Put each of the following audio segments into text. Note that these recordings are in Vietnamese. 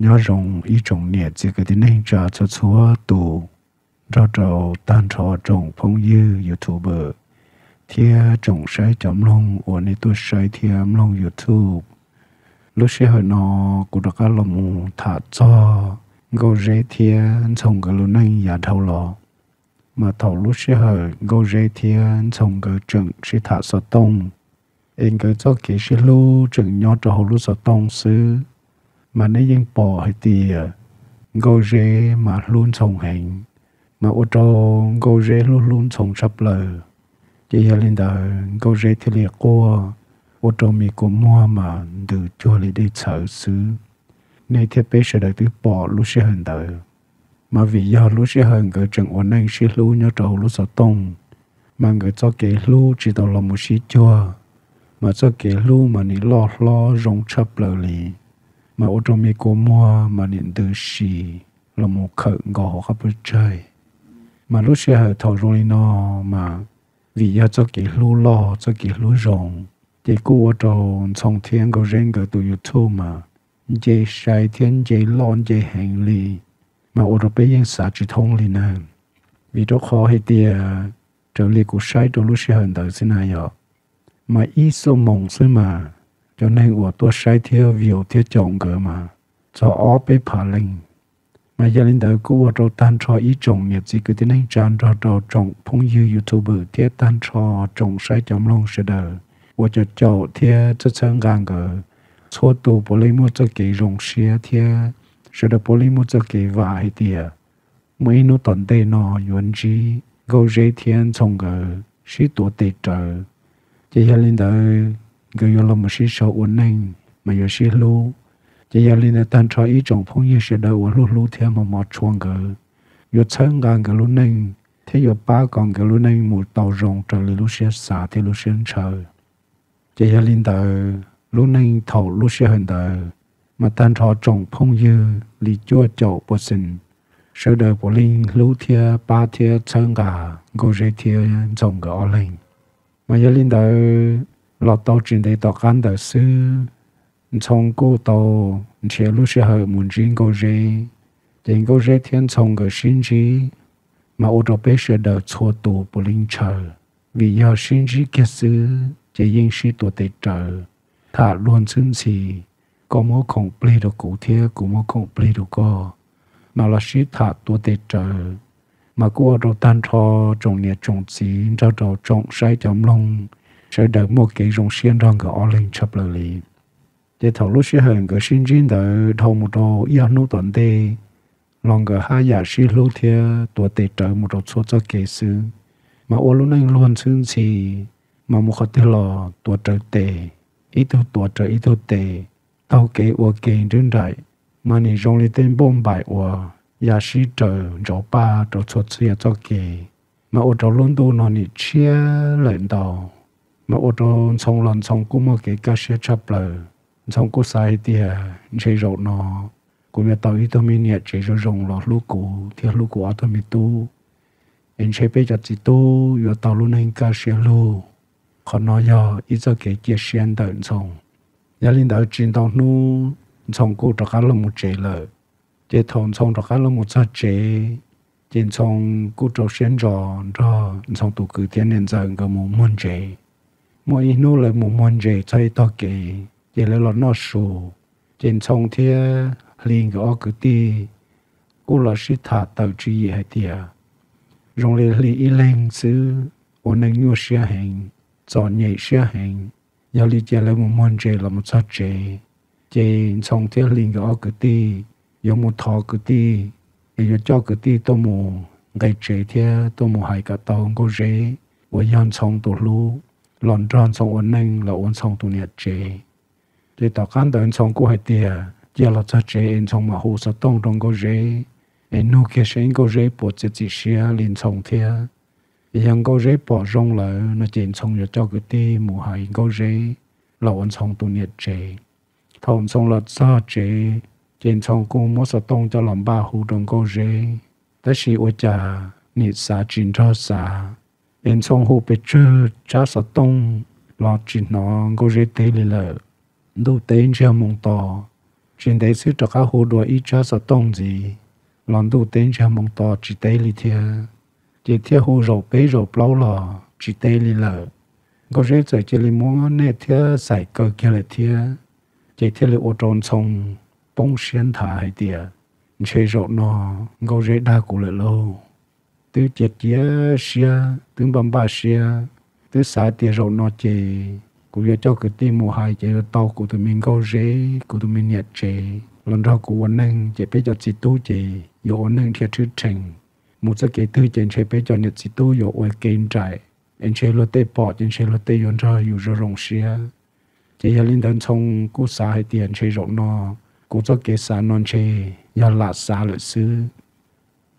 nhớ rộng ý trọng nhẹ chỉ cái tin nên trả cho chúa tù cho trầu tan trò trọng phong dư youtuber thia trọng sai chấm long ổn đi tôi sai thia long youtube lúc xe hồi nó cũng đã có lòng thả cho gấu rễ thia trồng cái lúc này nhà thâu lò mà thầu lúc xe hồi gấu rễ thia trồng cái trứng sẽ thả sọt tông em cái cho kỹ sẽ lưu trứng nhỏ cho hồ lúc sọt tông xứ mà nó dân bỏ hay tì ờ, gô rê mà luôn sống hành mà ô tô gô rê luôn luôn sống sắp lờ chỉ là lên đó gô rê thì liệt qua ô tô mi cô mua mà từ chua lấy đi sở xứ này thiết bế sẽ được từ bỏ lúc sẽ hơn đời mà vì do lúc sẽ hơn cái trường ổn anh sẽ lưu nhớ trâu lúc sợ tông mà người cho kể lưu chỉ đầu lòng một sĩ chùa mà cho kể lưu mà ní lo lo rong chấp lời lì mà ô tô mi cố mua mà niệm tử xì là một khởi gõ khắp bữa trời mà lúc xưa hở thọ rồi nó mà vì do cho cái lũ lo cho cái lũ rồng thì cô ở tô trong thiên có riêng cái tụi youtube mà chế sai thiên chế lon chế hành lý mà ô tô bây giờ xã chỉ thông lý nè vì đó khó hay tia à, trở lại của sai trong lúc xưa hở thọ xin này ạ mà ít số mong xưa mà cho nên của tôi sai theo việc theo chọn cơ mà cho ó bế phá linh mà gia đình đời của tôi tan cho ý chọn nghiệp gì cứ thế nên chán cho tôi chọn phong dư youtube theo tan cho chọn sai chọn long sẽ đời của cho chọn theo cho sáng gang cơ số tù bố lấy một cho kỳ rộng xe theo sẽ được bố lấy một cho kỳ vải tiệt mấy nó tận tê nó yuan chi gấu dây thiên trong cơ sĩ tổ tê trời chỉ gia đình đời 个有了么些小无能，没有些路，这要领的单车一种朋友学的我路路天么么穿个，有参加个路能，他有八杠个路能么到容这里路些啥的路些车，这要领导路能头路些很的，么单车种朋友离脚脚不行。sau đời của linh lũ thia ba thia sang cả gô rê thia dòng gỡ linh mà giờ linh đời lúc 落到轉地度間頭書，從古度且路時候門前個熱，人個熱天從個先知，mà ô tô bé sẽ đợi chua tù bù linh chờ. Vì giờ sinh trí kia sư, chỉ yên sĩ tù tế chờ. Thả luôn xứng xì, có mô khổng bì đồ cụ thế, có mô khổng bì đồ cô. Mà là sĩ thả tù tế chờ. Mà cụ ở tô tan thò, trông nhẹ trông xí, trao trò trông sai chấm lông sẽ được một cái rong xuyên rong cái ở lên chập lời lì để thầu lúc sẽ hơn cái sinh viên tử thầu một đồ yêu nô tuần tê lòng cái hai giả sĩ lô thia tuổi tê trở một đồ số cho kể sư mà ô lúc này luôn xương xì mà một khó tê lò tuổi trở tê ít thu tuổi trở ít thu tê tao kể ô kể rừng đại mà nì rong lì tên bom bài ô giả sĩ trở rõ ba đồ số cho kể mà ô trò luôn đô nó nì chia lệnh đầu mà ô tô xong lần xong cũng mà cái cá xe chập là xong cũng sai thì à, chế rồi nó cũng là tàu ít thôi mình nhẹ chế rồi rồng lọt lúc cũ thì lúc cũ ở thôi mình tu anh chế bây giờ chỉ tu rồi tàu luôn anh cá xe luôn còn nói giờ ít giờ cái kia xe anh đợi xong nhà linh đợi chiến đấu nu xong cũng cho cá lông một chế lờ, chế thon xong cho cá lông một sát chế trên xong cũng cho xe rồi rồi xong tụ cứ thiên nên giờ cái mù muốn chế mỗi nô lời mù mòn dễ chơi to kì để lấy lọ nó sổ trên trong thế liền cái ô cứ cô là sư thả tàu chi hay tiệt rong lê lì y lên xứ ổn nên nhua xe hành chọn nhảy xe hành giờ lì chơi lấy mù mòn dễ là một sát dễ trên trong thế liền cái ô cứ đi 有木头个地，也有叫个地多么爱这天多么还个当个人，我养成多路。lon song on neng lo on song tu nia che te ta kan song ko hai tia cha che en song ma sa tong dong go je en nu shen go je po che chi sia lin song thia yang go je po rong la na chen song yo cho ke ti mu hai go je lo on song tu nia song lo cha che chen song ko mo sa tong cho lam hu dong go ta shi o cha ni sa chin tho sa bên sông hồ bê chơ cha sở tông lo chỉ nó ngô rê tế lì lợ đô tế chưa mong tỏ trên tế sư cho các hồ đùa ít cha sở tông gì lòn đô tế chưa mong tỏ chỉ tế lì thia chỉ thia hồ rổ bế rổ lâu lò chỉ tế lì lợ ngô rê sở chỉ lì muốn nè thia giải cơ kia lì thia chỉ thia lì ô tròn sông bông xuyên thả hai tìa chơi rộ nó ngô rê đa cụ lợ lâu tư chia chia xia tư bấm ba xia tư xã tia rộng nó chê cũng như cho cái tim mùa hai chê tàu của tụi mình câu rễ của tụi mình nhặt chê lần đó của vẫn nâng chê bé cho chị tu chê yo vẫn nâng thiệt thứ trình một số cái thứ chê chê bé cho nhặt chị tu yo ôi kênh trại anh chê lo tê bỏ anh chê lo tê yon ra yu ra rộng xia chê ya linh thần xong cụ xã hai tiền chê rộng nó cụ cho cái xã non chê ya lạ xã lợi sư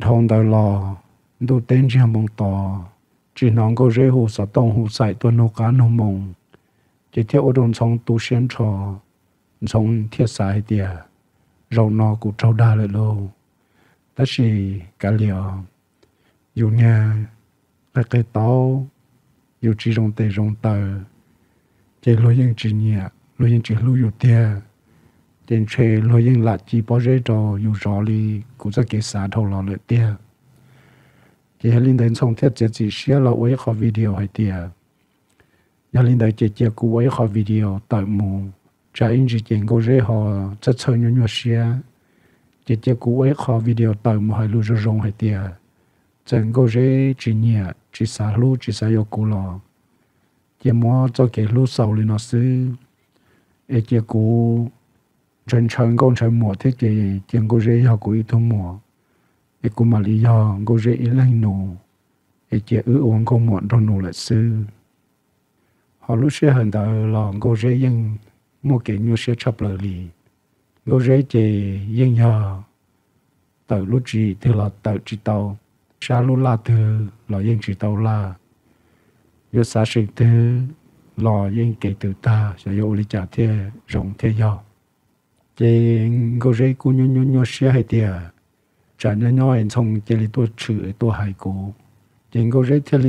thông đầu lò đồ tên chỉ hàm bông tỏ chỉ nóng có rễ hồ sở tông hồ sải tuần hồ cá nông mông chỉ theo ô đồn xong tu xuyên trò xong thiết sải tìa rau nó cũng trâu đa lại lô tất chỉ cả liệu dù nhà là cây tàu dù chỉ rong tề rong tờ chỉ lo yên chỉ nhà lo yên chỉ lưu dù tìa trên chơi lo yên là chỉ bỏ rễ trò dù rõ li cụ sẽ kế xã thâu lò lại tìa chỉ hay linh đại xong thiết chỉ chỉ share là quay khó video hay tiệt nhà linh đại chỉ chỉ cú quay khó video tại mù trái in chỉ chuyện cô dễ họ chất sơ nhau nhau share chỉ chỉ cú quay khó video tại mù hay lu rồi rong hay tiệt chân cô dễ chỉ nhẹ chỉ xả lu chỉ xả yêu cú lo chỉ mua cho cái lu sầu lên nó xứ ai chỉ cú chân chân công chân mùa thiết chỉ chân cô dễ họ cú ít thu mùa cái cô mà lý do cô dễ lanh nụ cái chế ứ uống cô muộn trong nụ là sư họ lúc xưa hẳn tờ lò cô dễ dân mua kể như xe chập lợi lì cô dễ che dân nhờ tờ lúc gì từ là tờ chỉ tàu xa lúc là từ là dân chỉ tàu là yo sa sinh tư lò yên kể từ ta sẽ yo lý trả thế rộng thế do chế cô dễ cô nhu nhu nhu xe hay tiền à? trả nên nhỏ anh xong chỉ là tôi chữ tôi hại cô nhưng cô rất thế là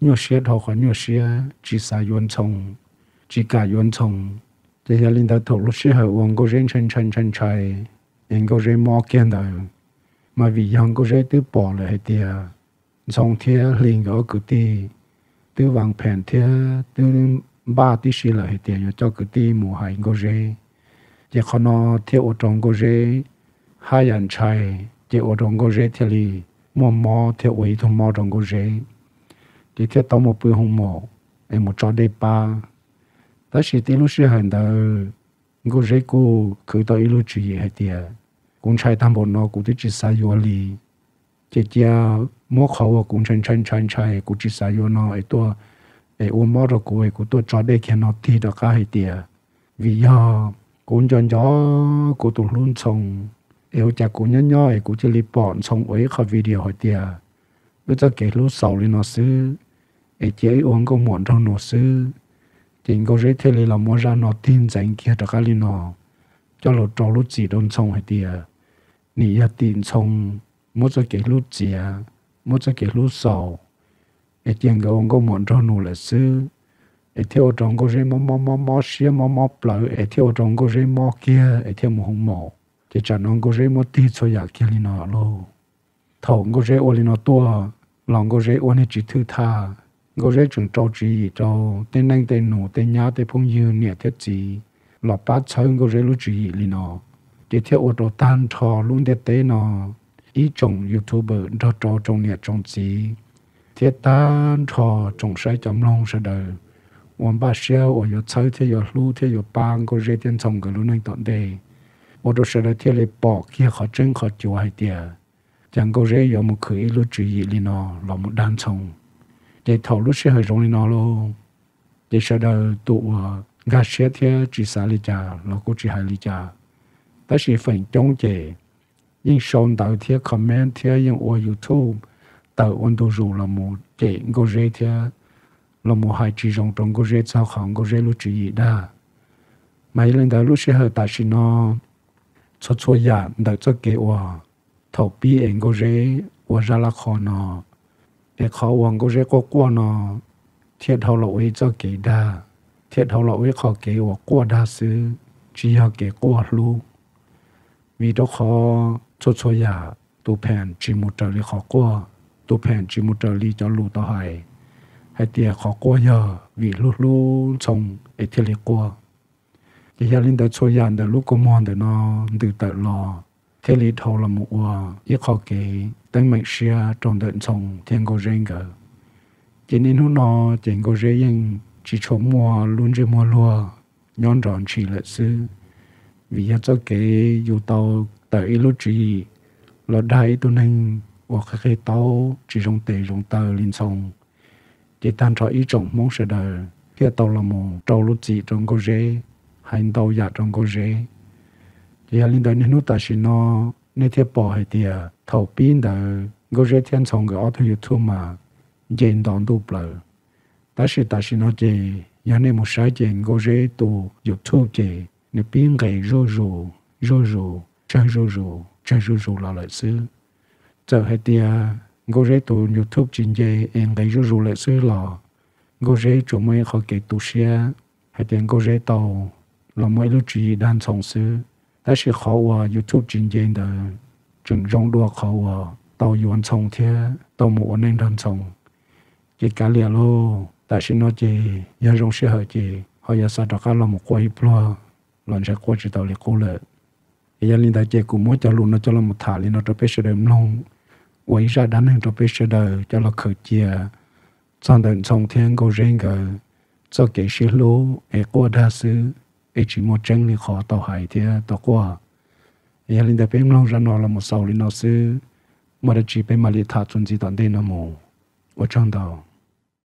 nhiều xe thọ khoản nhiều xe chỉ xa yuan xong chỉ cả yuan xong thế là linh đã thổ lúc xe hậu ông có rất chân chân chân chay, anh có rất mò kiên đạo mà vì anh có rất tự bỏ lại tiệt xong thế linh ở cứ đi tự vàng phèn thế tự ba tí xí lại tiệt cho cứ đi mù hại có rất chỉ còn nó theo ở trong cô rất hai anh trai chỉ ở trong cái rễ thì li mò mò theo ấy thôi mò trong cái rễ thì theo tao một bữa hôm mò em một trò đây ba ta chỉ tí lúc xưa hàng đời, cái rễ cô cứ tao ít lúc chỉ gì hết tiệt cũng trai tam bộ nó cũng chỉ sai vô li chỉ chia mò khẩu cũng chân chân chân chân cũng chỉ sai vô nó ấy tua ấy ôm mò rồi cô ấy cũng tua trò đây kia nó thì được cái hết tiệt vì do cũng chân chó của tụi luôn xong yêu cha cũ nhớ nhói cũ chỉ li bọn xong ấy khỏi video hỏi tiề bây giờ kể lúc sau lên nó xứ ấy chế uống có muộn trong nó xứ chính có rễ thế là mua ra nó tin dành kia cho các nó cho lột trâu lúc gì đôn xong hỏi tiề nị ya tin xong mua cho kể lúc gì à cho kể lúc sau ấy tiền cái có muộn trong nó là xứ ấy theo trong có rễ mò mò mò mò xía mò mò bờ ấy theo trong có rễ mò kia ấy theo mò hông mò thì chả nó có dễ một tí cho nhà kia lên nó lô thầu có rễ ô nó to lòng có rễ ô này chỉ thứ tha có rễ chúng trâu chỉ trâu tên năng tên nổ tên nhá tên phong như nhẹ thiết chỉ lọ bá cháu có rễ lúc chỉ lên nó thì thiết ô đồ tan thò luôn để tế nó ý chồng youtuber đó trâu trong nhẹ trong chỉ thiết tan thò trong sai chấm long sẽ đời wan ba ở yo cháu thế yo lu thế yo bang có dễ tiền chồng cái luôn anh tận đây một đôi sợi thiết lấy bỏ kia chân khó chịu hay tiệt chẳng có dễ có một khởi lúc chỉ gì lên nó là một đàn sông để thầu lúc để sau đó tụ gà xe thế chỉ xả lý cha nó cũng chỉ hai lý cha ta chỉ phần chống chế nhưng xong tạo comment thế nhưng ở youtube tạo ôn đồ dù một chế có dễ thế một hai chỉ trong có dễ sao không có dễ lúc đó mà lên đó lúc sẽ cho cho ya đặc cho kế wa thầu e e e bi anh có rễ wa ra là khó nó em khó wang có rễ có qua nó thiệt thầu lộ ấy cho kế đa thiệt thầu lộ ấy khó kế wa qua đa sư chỉ ya kế qua lu vì đó khó cho cho ya tu phèn chỉ một trợ lý khó qua tu phèn chỉ một trợ lý cho lu tao hay hay tiệt khó qua giờ vì lu lu trong ấy thiệt lý qua hiện lên lúc nó lo thế lý thâu là một hòa ít khó kể tới mình xia trong đợt sông thiên cô riêng cả chỉ nên hôm nọ chỉ cô riêng chỉ chỗ mua luôn chỉ mua lúa nhon tròn chỉ là sư vì ya cho kể dù tàu tới lúc chỉ là đại tu nên hoặc khi cái tàu chỉ trong tệ trong tờ lên sông chỉ tan cho ý trọng mong sẽ đời khi tàu là một trâu lúc chỉ trong cô riêng hành đầu giả trong cô rể thì linh đời nên nút ta chỉ nó nên thiết bỏ hệ tiệt à, thầu pin đó cô rể thiên song cái auto youtube mà trên đòn đủ bờ ta chỉ ta chỉ nó chỉ nhà nên một sai trên cô rể tu youtube chỉ nên pin cái rô rô rô rô chơi rô rô chơi rô rô là lại xứ giờ hệ tiệt à, cô rể tu youtube chính chế em cái rô rô lại xứ là cô rể chủ mấy họ kể tu xe hay tiệt cô rể tàu lo mới lúc chỉ đang trong sự, ta sẽ khó qua youtube chính diện đó chừng rong đua khó qua tàu yuan trong thế tàu mũ nên đang sống chỉ cả liệt lô ta là nó chỉ giờ rong sẽ hỏi chỉ họ giờ sao đó cả lo một quay plo lần sẽ quay chỉ tàu liệt cố lệ giờ linh ta chỉ cũng muốn cho luôn nó cho lo một thả linh nó cho biết sẽ đem long quay ra đánh hàng cho biết sẽ đời cho lo khởi chia trong đời trong thiên có riêng cái cho kỹ sĩ lô ai qua đa sư 一直摸真尼好到海的，到过。原来在平壤，咱那老木扫的老师，木的几辈玛利塔村子当地那么，我听到。